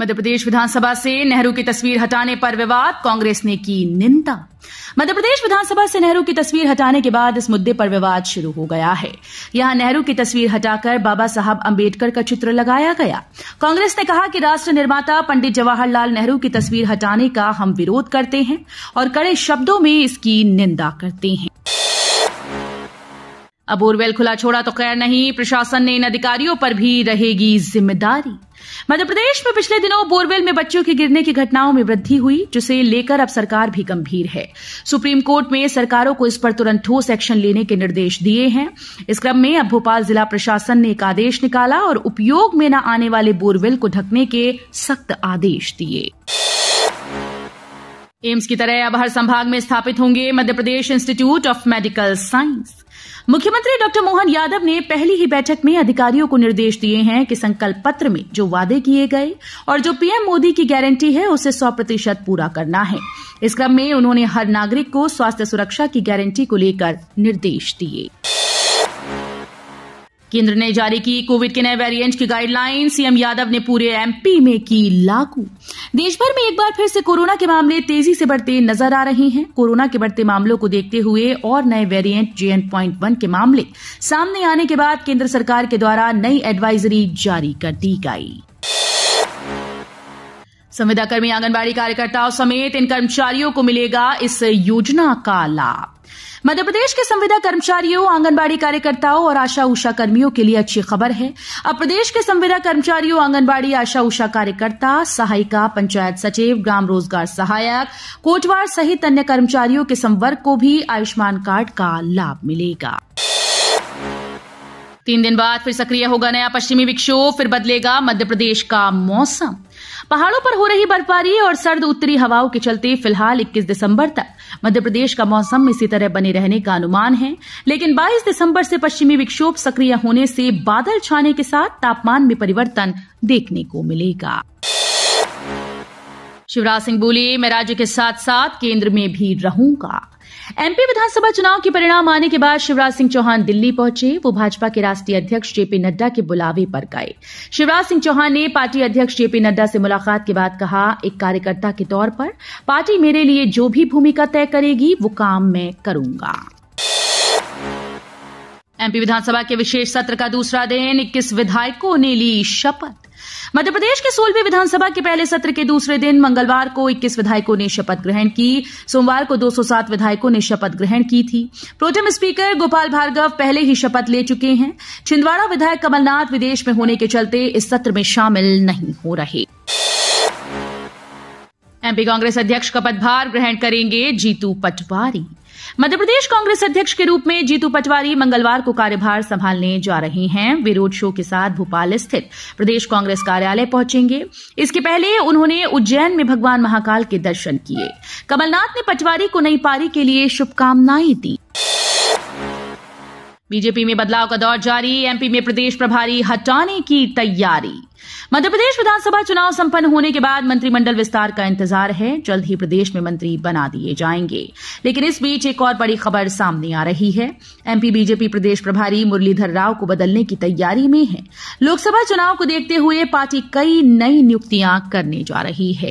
मध्यप्रदेश विधानसभा से नेहरू की तस्वीर हटाने पर विवाद कांग्रेस ने की निंदा मध्यप्रदेश विधानसभा से नेहरू की तस्वीर हटाने के बाद इस मुद्दे पर विवाद शुरू हो गया है यहां नेहरू की तस्वीर हटाकर बाबा साहब अंबेडकर का चित्र लगाया गया कांग्रेस ने कहा कि राष्ट्र निर्माता पंडित जवाहरलाल नेहरू की तस्वीर हटाने का हम विरोध करते हैं और कड़े शब्दों में इसकी निंदा करते हैं अब बोरवेल खुला छोड़ा तो खैर नहीं प्रशासन ने इन अधिकारियों पर भी रहेगी जिम्मेदारी मध्य प्रदेश में पिछले दिनों बोरवेल में बच्चों के गिरने की घटनाओं में वृद्धि हुई जिसे लेकर अब सरकार भी गंभीर है सुप्रीम कोर्ट में सरकारों को इस पर तुरंत ठोस एक्शन लेने के निर्देश दिए हैं इस क्रम में अब भोपाल जिला प्रशासन ने एक आदेश निकाला और उपयोग में न आने वाले बोरवेल को ढकने के सख्त आदेश दिए एम्स की तरह अब हर संभाग में स्थापित होंगे Madhya Pradesh institute of medical science मुख्यमंत्री डॉक्टर मोहन यादव ने पहली ही बैठक में अधिकारियों को निर्देश दिए हैं कि संकल्प पत्र में जो वादे किए गए और जो पीएम मोदी की गारंटी है उसे सौ प्रतिशत पूरा करना है इस क्रम में उन्होंने हर नागरिक को स्वास्थ्य सुरक्षा की गारंटी को लेकर निर्देश दिए केंद्र ने जारी की कोविड के नए वेरिएंट की गाइडलाइन सीएम यादव ने पूरे एमपी में की लागू देश भर में एक बार फिर से कोरोना के मामले तेजी से बढ़ते नजर आ रहे हैं कोरोना के बढ़ते मामलों को देखते हुए और नए वेरिएंट जेएन पॉइंट वन के मामले सामने आने के बाद केंद्र सरकार के द्वारा नई एडवाइजरी जारी कर दी गई संविदाकर्मी आंगनबाड़ी कार्यकर्ताओं समेत इन कर्मचारियों को मिलेगा इस योजना का लाभ मध्य प्रदेश के संविदा कर्मचारियों आंगनबाड़ी कार्यकर्ताओं और आशा उषा कर्मियों के लिए अच्छी खबर है अब प्रदेश के संविदा कर्मचारियों आंगनबाड़ी आशा उषा कार्यकर्ता सहायिका पंचायत सचिव ग्राम रोजगार सहायक कोटवार सहित अन्य कर्मचारियों के संवर्ग को भी आयुष्मान कार्ड का लाभ मिलेगा तीन दिन बाद फिर सक्रिय होगा नया पश्चिमी विक्षोभ फिर बदलेगा मध्य प्रदेश का मौसम पहाड़ों पर हो रही बर्फबारी और सर्द उत्तरी हवाओं के चलते फिलहाल 21 दिसंबर तक मध्य प्रदेश का मौसम इसी तरह बने रहने का अनुमान है लेकिन 22 दिसंबर से पश्चिमी विक्षोभ सक्रिय होने से बादल छाने के साथ तापमान में परिवर्तन देखने को मिलेगा शिवराज सिंह बोले मैं राज्य के साथ साथ केंद्र में भी रहूंगा एमपी विधानसभा चुनाव के परिणाम आने के बाद शिवराज सिंह चौहान दिल्ली पहुंचे वो भाजपा के राष्ट्रीय अध्यक्ष जेपी नड्डा के बुलावे पर गए शिवराज सिंह चौहान ने पार्टी अध्यक्ष जेपी नड्डा से मुलाकात के बाद कहा एक कार्यकर्ता के तौर पर पार्टी मेरे लिए जो भी भूमिका तय करेगी वो काम मैं करूंगा एमपी विधानसभा के विशेष सत्र का दूसरा दिन इक्कीस विधायकों ने ली शपथ मध्य प्रदेश के सोलहवीं विधानसभा के पहले सत्र के दूसरे दिन मंगलवार को 21 विधायकों ने शपथ ग्रहण की सोमवार को 207 विधायकों ने शपथ ग्रहण की थी प्रोटेम स्पीकर गोपाल भार्गव पहले ही शपथ ले चुके हैं छिंदवाड़ा विधायक कमलनाथ विदेश में होने के चलते इस सत्र में शामिल नहीं हो रहे एमपी कांग्रेस अध्यक्ष का पदभार ग्रहण करेंगे जीतू पटवारी मध्यप्रदेश कांग्रेस अध्यक्ष के रूप में जीतू पटवारी मंगलवार को कार्यभार संभालने जा रहे हैं वे रोड शो के साथ भोपाल स्थित प्रदेश कांग्रेस कार्यालय पहुंचेंगे इसके पहले उन्होंने उज्जैन में भगवान महाकाल के दर्शन किए कमलनाथ ने पटवारी को नई पारी के लिए शुभकामनाएं दी बीजेपी में बदलाव का दौर जारी एमपी में प्रदेश प्रभारी हटाने की तैयारी मध्यप्रदेश विधानसभा चुनाव संपन्न होने के बाद मंत्रिमंडल विस्तार का इंतजार है जल्द ही प्रदेश में मंत्री बना दिए जाएंगे लेकिन इस बीच एक और बड़ी खबर सामने आ रही है एमपी बीजेपी प्रदेश प्रभारी मुरलीधर राव को बदलने की तैयारी में है लोकसभा चुनाव को देखते हुए पार्टी कई नई नियुक्तियां करने जा रही है